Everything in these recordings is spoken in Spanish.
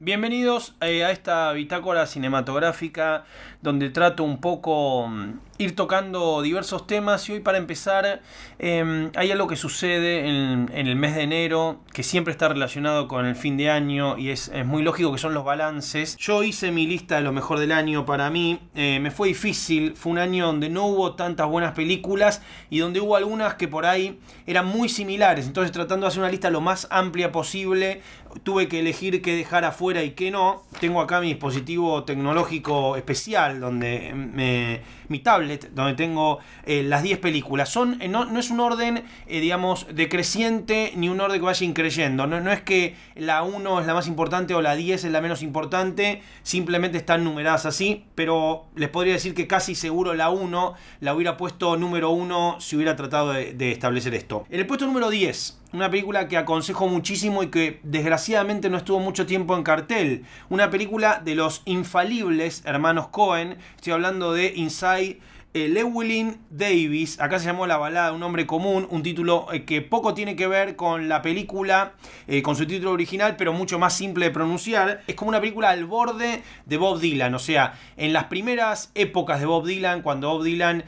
Bienvenidos eh, a esta bitácora cinematográfica donde trato un poco mm, ir tocando diversos temas y hoy para empezar em, hay algo que sucede en, el mes de enero que siempre está relacionado con el fin de año y es, muy lógico que son los balances. Yo hice mi lista de lo mejor del año para mí, eh, me fue difícil, fue un año donde no hubo tantas buenas películas y donde hubo algunas que por ahí eran muy similares, entonces tratando de hacer una lista lo más amplia posible, tuve que elegir qué dejar afuera y qué no. Tengo acá mi dispositivo tecnológico especial donde em, mi tablet donde tengo eh, las 10 películas. Son, eh, no, no es un orden, eh, digamos, decreciente ni un orden que vaya increyendo. No, no es que la 1 es la más importante o la 10 es la menos importante, simplemente están numeradas así, pero les podría decir que casi seguro la 1 la hubiera puesto número 1 si hubiera tratado de, de establecer esto. En el puesto número 10 una película que aconsejo muchísimo y que desgraciadamente no estuvo mucho tiempo en cartel. Una película de los infalibles hermanos Cohen. Estoy hablando de Inside eh, Lewelyn Davis, acá se llamó La balada un nombre común, un título eh, que poco tiene que ver con la película, eh, con su título original, pero mucho más simple de pronunciar. Es como una película al borde de Bob Dylan, o sea, en las primeras épocas de Bob Dylan, cuando Bob Dylan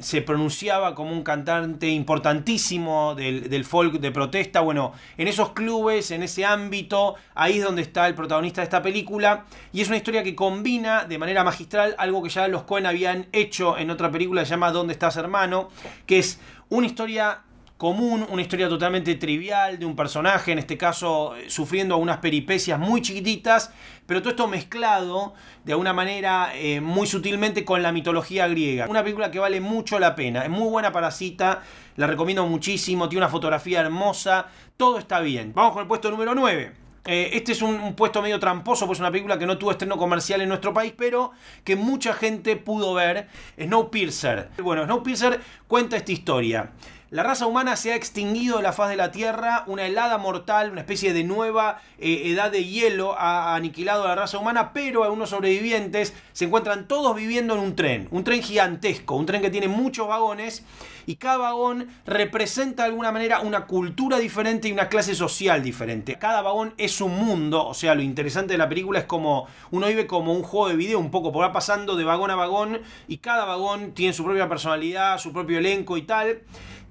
se pronunciaba como un cantante importantísimo del, folk de protesta, bueno, en esos clubes, en ese ámbito, ahí es donde está el protagonista de esta película, y es una historia que combina de manera magistral algo que ya los Cohen habían hecho en otros otra película se llama ¿Dónde estás, hermano? Que es una historia común, una historia totalmente trivial de un personaje, en este caso eh, sufriendo unas peripecias muy chiquititas, pero todo esto mezclado de alguna manera eh, muy sutilmente con la mitología griega. Una película que vale mucho la pena, es muy buena para cita, la recomiendo muchísimo, tiene una fotografía hermosa, todo está bien. Vamos con el puesto número 9. Eh, este es un, puesto medio tramposo, pues es una película que no tuvo estreno comercial en nuestro país, pero que mucha gente pudo ver. Snowpiercer. Bueno, Snowpiercer cuenta esta historia. La raza humana se ha extinguido de la faz de la Tierra, una helada mortal, una especie de nueva eh, edad de hielo ha aniquilado a la raza humana, pero algunos sobrevivientes se encuentran todos viviendo en un tren, un tren gigantesco, un tren que tiene muchos vagones y cada vagón representa de alguna manera una cultura diferente y una clase social diferente. Cada vagón es un mundo, o sea, lo interesante de la película es como uno vive como un juego de video un poco, va pasando de vagón a vagón y cada vagón tiene su propia personalidad, su propio elenco y tal.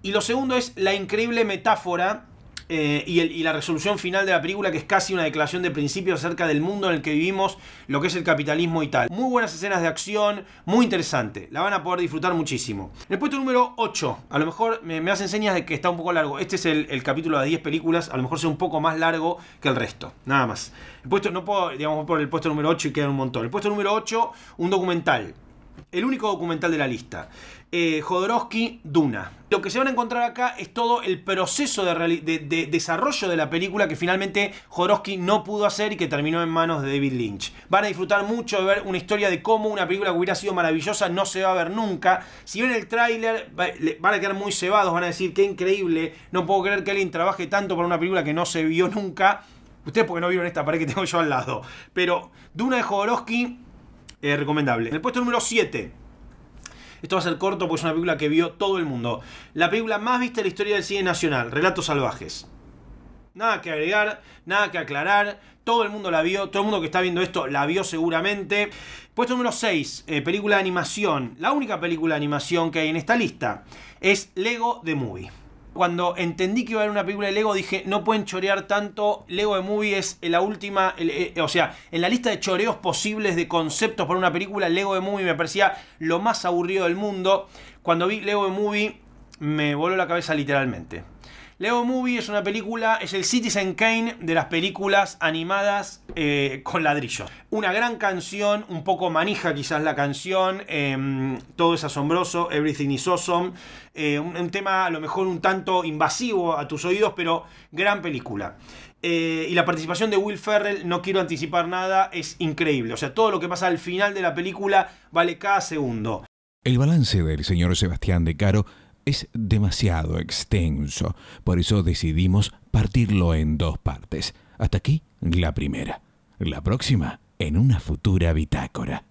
Y lo segundo es la increíble metáfora eh, y, la resolución final de la película, que es casi una declaración de principio acerca del mundo en el que vivimos, lo que es el capitalismo y tal. Muy buenas escenas de acción, muy interesante, la van a poder disfrutar muchísimo. el puesto número 8, a lo mejor me, hacen señas de que está un poco largo. Este es el, capítulo de 10 películas, a lo mejor sea un poco más largo que el resto, nada más. El puesto, no puedo, digamos, por el puesto número 8 y queda un montón. El puesto número 8, un documental el único documental de la lista. Eh, Jodorowsky, Duna. Lo que se van a encontrar acá es todo el proceso de, desarrollo de la película que finalmente Jodorowsky no pudo hacer y que terminó en manos de David Lynch. Van a disfrutar mucho de ver una historia de cómo una película que hubiera sido maravillosa no se va a ver nunca. Si ven el tráiler van a quedar muy cebados, van a decir que increíble, no puedo creer que alguien trabaje tanto para una película que no se vio nunca. Ustedes porque no vieron esta pared que tengo yo al lado. Pero Duna de Jodorowsky eh, recomendable. En el puesto número 7. Esto va a ser corto porque es una película que vio todo el mundo. La película más vista en la historia del cine nacional, Relatos Salvajes. Nada que agregar, nada que aclarar. Todo el mundo la vio, todo el mundo que está viendo esto la vio seguramente. Puesto número 6, eh, película de animación. La única película de animación que hay en esta lista es Lego The Movie. Cuando entendí que iba a haber una película de Lego, dije, no pueden chorear tanto. Lego de Movie es la última, eh, o sea, en la lista de choreos posibles de conceptos para una película, Lego de Movie me parecía lo más aburrido del mundo. Cuando vi Lego de Movie, me voló la cabeza literalmente. Lego Movie es una película, es el Citizen Kane de las películas animadas eh, con ladrillos. Una gran canción, un poco manija quizás la canción, em, todo es asombroso, Everything is Awesome, eh, un, un, tema a lo mejor un tanto invasivo a tus oídos, pero gran película. Eh, y la participación de Will Ferrell, no quiero anticipar nada, es increíble. O sea, todo lo que pasa al final de la película vale cada segundo. El balance del señor Sebastián de Caro es demasiado extenso, por eso decidimos partirlo en dos partes. Hasta aquí la primera. La próxima en una futura bitácora.